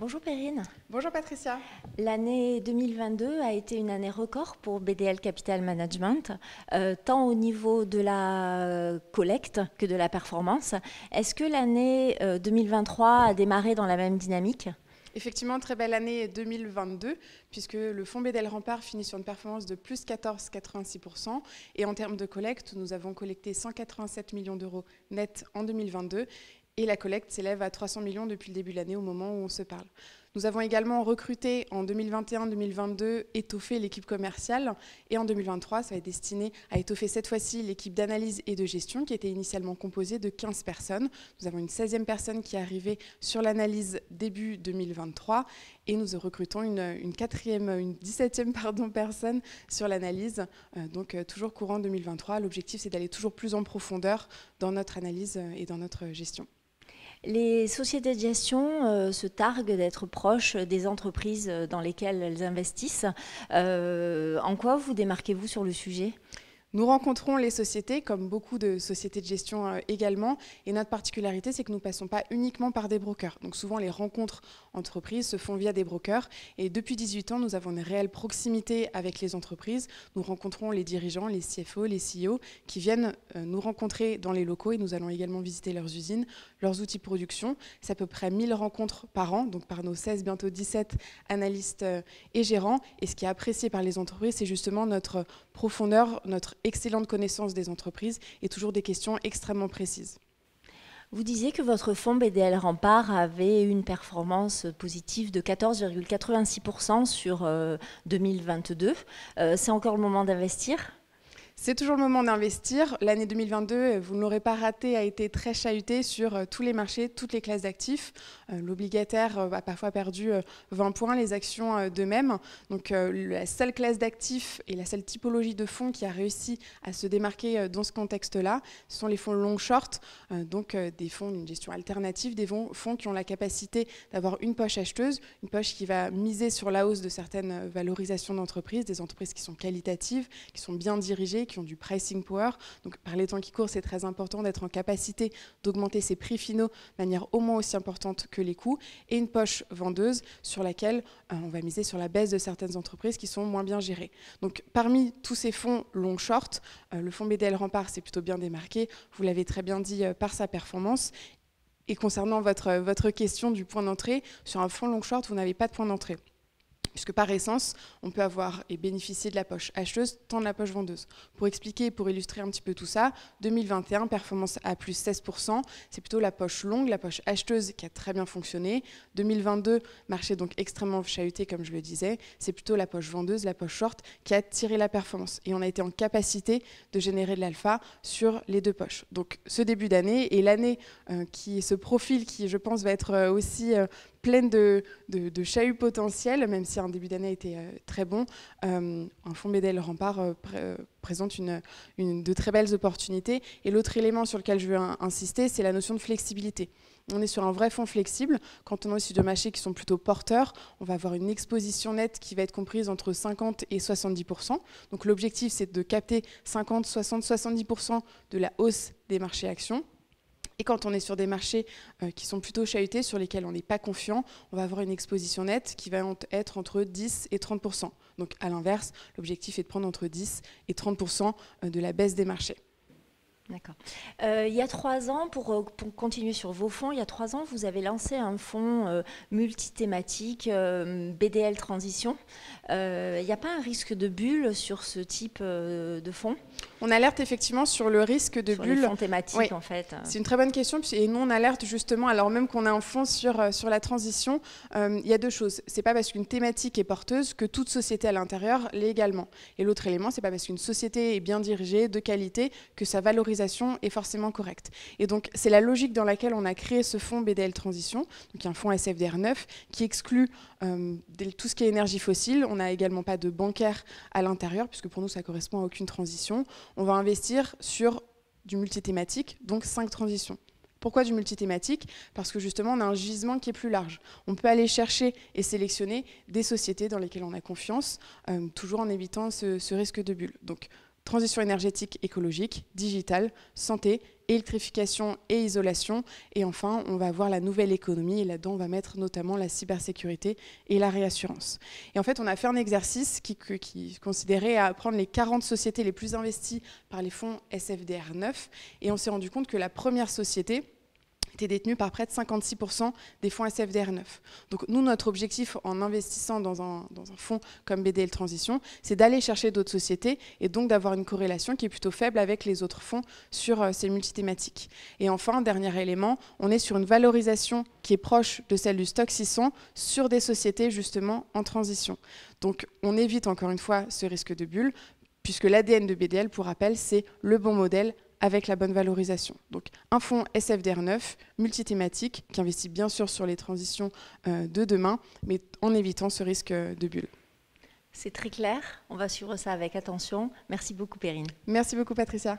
Bonjour Perrine. Bonjour Patricia. L'année 2022 a été une année record pour BDL Capital Management, euh, tant au niveau de la euh, collecte que de la performance. Est-ce que l'année 2023 euh, a démarré dans la même dynamique Effectivement, très belle année 2022, puisque le fonds BDL Rempart finit sur une performance de plus 14,86%. Et en termes de collecte, nous avons collecté 187 millions d'euros nets en 2022 et la collecte s'élève à 300 millions depuis le début de l'année au moment où on se parle. Nous avons également recruté en 2021-2022, étoffé l'équipe commerciale et en 2023, ça va être destiné à étoffer cette fois-ci l'équipe d'analyse et de gestion qui était initialement composée de 15 personnes. Nous avons une 16e personne qui est arrivée sur l'analyse début 2023 et nous recrutons une, une 17e pardon, personne sur l'analyse, euh, donc euh, toujours courant 2023. L'objectif c'est d'aller toujours plus en profondeur dans notre analyse euh, et dans notre gestion. Les sociétés de gestion euh, se targuent d'être proches des entreprises euh, dans lesquelles elles investissent. Euh, en quoi vous démarquez-vous sur le sujet nous rencontrons les sociétés, comme beaucoup de sociétés de gestion euh, également, et notre particularité, c'est que nous ne passons pas uniquement par des brokers. Donc souvent, les rencontres entreprises se font via des brokers, et depuis 18 ans, nous avons une réelle proximité avec les entreprises. Nous rencontrons les dirigeants, les CFO, les CEO, qui viennent euh, nous rencontrer dans les locaux, et nous allons également visiter leurs usines, leurs outils de production. C'est à peu près 1000 rencontres par an, donc par nos 16, bientôt 17 analystes euh, et gérants. Et ce qui est apprécié par les entreprises, c'est justement notre profondeur, notre excellente connaissance des entreprises et toujours des questions extrêmement précises. Vous disiez que votre fonds BDL Rempart avait une performance positive de 14,86% sur 2022. Euh, euh, c'est encore le moment d'investir c'est toujours le moment d'investir. L'année 2022, euh, vous ne l'aurez pas raté, a été très chahutée sur euh, tous les marchés, toutes les classes d'actifs. Euh, l'obligataire a parfois perdu 20 points, les actions de même. Donc la seule classe d'actifs et la seule typologie de fonds qui a réussi à se démarquer dans ce contexte-là, ce sont les fonds long-short, donc des fonds d'une gestion alternative, des fonds qui ont la capacité d'avoir une poche acheteuse, une poche qui va miser sur la hausse de certaines valorisations d'entreprises, des entreprises qui sont qualitatives, qui sont bien dirigées qui ont du pricing power. Donc par les temps qui courent, c'est très important d'être en capacité d'augmenter ses prix finaux de manière au moins aussi importante que les coûts. Et une poche vendeuse sur laquelle euh, on va miser sur la baisse de certaines entreprises qui sont moins bien gérées. Donc parmi tous ces fonds long short, euh, le fonds BDL Rempart s'est plutôt bien démarqué, vous l'avez très bien dit, euh, par sa performance. Et concernant votre, votre question du point d'entrée, sur un fonds long short, vous n'avez pas de point d'entrée. Puisque par essence, on peut avoir et bénéficier de la poche acheteuse tant de la poche vendeuse. Pour expliquer pour illustrer un petit peu tout ça, 2021, performance à plus 16%, c'est plutôt la poche longue, la poche acheteuse qui a très bien fonctionné. 2022, marché donc extrêmement chahuté comme je le disais, c'est plutôt la poche vendeuse, la poche short qui a tiré la performance. Et on a été en capacité de générer de l'alpha sur les deux poches. Donc ce début d'année et l'année euh, qui ce profil qui je pense va être euh, aussi euh, pleine de, de, chahuts potentiels, même si un début d'année était euh, très bon. un fonds MEDEL Rempart présente de très belles opportunités. Et l'autre élément sur lequel je veux insister, c'est la notion de flexibilité. On est sur un vrai fonds flexible. Quand on a aussi de marchés qui sont plutôt porteurs, on va avoir une exposition nette qui va être comprise entre 50 et 70 Donc l'objectif, c'est de capter 50, 60, 70 de la hausse des marchés actions et quand on est sur des marchés euh, qui sont plutôt chahutés, sur lesquels on n'est pas confiant, on va avoir une exposition nette qui va être entre 10 et 30 Donc à l'inverse, l'objectif est de prendre entre 10 et 30 euh, de la baisse des marchés. D'accord. Euh, il y a trois ans, euh, pour, continuer sur vos fonds, il y a trois ans, vous avez lancé un fonds multi euh, multithématique, BDL Transition. il n'y a pas un risque de bulle sur ce type de fonds On alerte effectivement sur le risque de sur bulle. Sur thématique, en fait. C'est une très bonne question. Et nous, on alerte justement, alors même qu'on a un fonds sur, sur la transition, il y a deux choses. C'est pas parce qu'une thématique est porteuse que toute société à l'intérieur l'est également. Et l'autre élément, c'est pas parce qu'une société est bien dirigée, de qualité, que ça valorise est forcément correcte. Et donc, c'est la logique dans laquelle on a créé ce fonds BDL Transition, donc un fonds SFDR9 qui exclut euh, tout ce qui est énergie fossile. On n'a également pas de bancaire à l'intérieur, puisque pour nous, ça correspond à aucune transition. On va investir sur du multi thématique donc cinq transitions. Pourquoi du multi thématique Parce que justement, on a un gisement qui est plus large. On peut aller chercher et sélectionner des sociétés dans lesquelles on a confiance, euh, toujours en évitant ce, ce risque de bulle. Donc, transition énergétique écologique, digitale, santé, électrification et isolation. Et enfin, on va voir la nouvelle économie et là-dedans, on va mettre notamment la cybersécurité et la réassurance. Et en fait, on a fait un exercice qui, qui considérait à prendre les 40 sociétés les plus investies par les fonds SFDR 9 et on s'est rendu compte que la première société, était détenu par près de 56% des fonds SFDR9. Donc nous, notre objectif en investissant dans un, dans un fonds comme BDL Transition, c'est d'aller chercher d'autres sociétés et donc d'avoir une corrélation qui est plutôt faible avec les autres fonds sur ces euh, ces multithématiques. Et enfin, dernier élément, on est sur une valorisation qui est proche de celle du stock 600 sur des sociétés justement en transition. Donc on évite encore une fois ce risque de bulle, puisque l'ADN de BDL, pour rappel, c'est le bon modèle avec la bonne valorisation. Donc un fonds SFDR9 multithématique qui investit bien sûr sur les transitions euh, de demain, mais en évitant ce risque de bulle. C'est très clair, on va suivre ça avec attention. Merci beaucoup Perrine. Merci beaucoup Patricia.